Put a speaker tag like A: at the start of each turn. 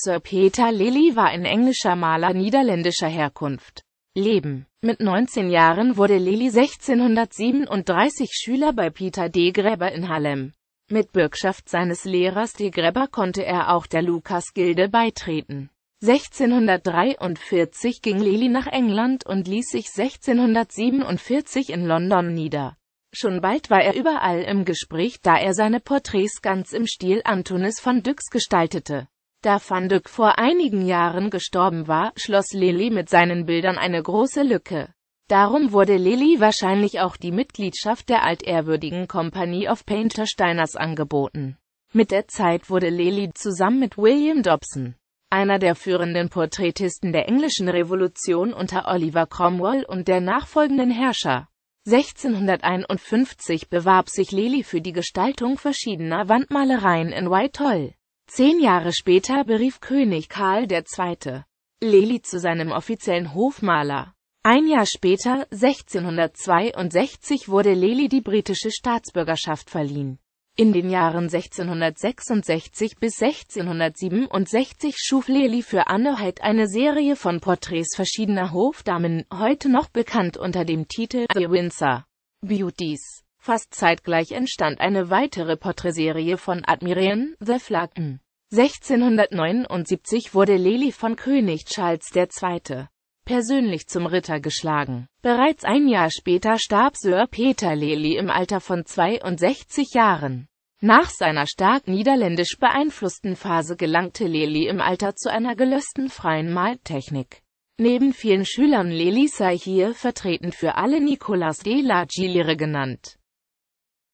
A: Sir Peter Lely war ein englischer Maler niederländischer Herkunft. Leben. Mit 19 Jahren wurde Lely 1637 Schüler bei Peter de Gräber in Hallem. Mit Bürgschaft seines Lehrers de Gräber konnte er auch der Lukas-Gilde beitreten. 1643 ging Lely nach England und ließ sich 1647 in London nieder. Schon bald war er überall im Gespräch, da er seine Porträts ganz im Stil Antonis von Dyx gestaltete. Da Van Dyck vor einigen Jahren gestorben war, schloss Lely mit seinen Bildern eine große Lücke. Darum wurde Lely wahrscheinlich auch die Mitgliedschaft der altehrwürdigen Company of Painter Steiners angeboten. Mit der Zeit wurde Lely zusammen mit William Dobson, einer der führenden Porträtisten der englischen Revolution unter Oliver Cromwell und der nachfolgenden Herrscher, 1651 bewarb sich Lely für die Gestaltung verschiedener Wandmalereien in Whitehall. Zehn Jahre später berief König Karl II. Lely zu seinem offiziellen Hofmaler. Ein Jahr später, 1662, wurde Lely die britische Staatsbürgerschaft verliehen. In den Jahren 1666 bis 1667 schuf Lely für Anne Hyde eine Serie von Porträts verschiedener Hofdamen, heute noch bekannt unter dem Titel The Windsor Beauties. Fast zeitgleich entstand eine weitere Porträtserie von Admirieren, The Flaggen. 1679 wurde Lely von König Charles II. persönlich zum Ritter geschlagen. Bereits ein Jahr später starb Sir Peter Lely im Alter von 62 Jahren. Nach seiner stark niederländisch beeinflussten Phase gelangte Lely im Alter zu einer gelösten freien Maltechnik. Neben vielen Schülern Lely sei hier vertretend für alle Nicolas de la Gilliere genannt.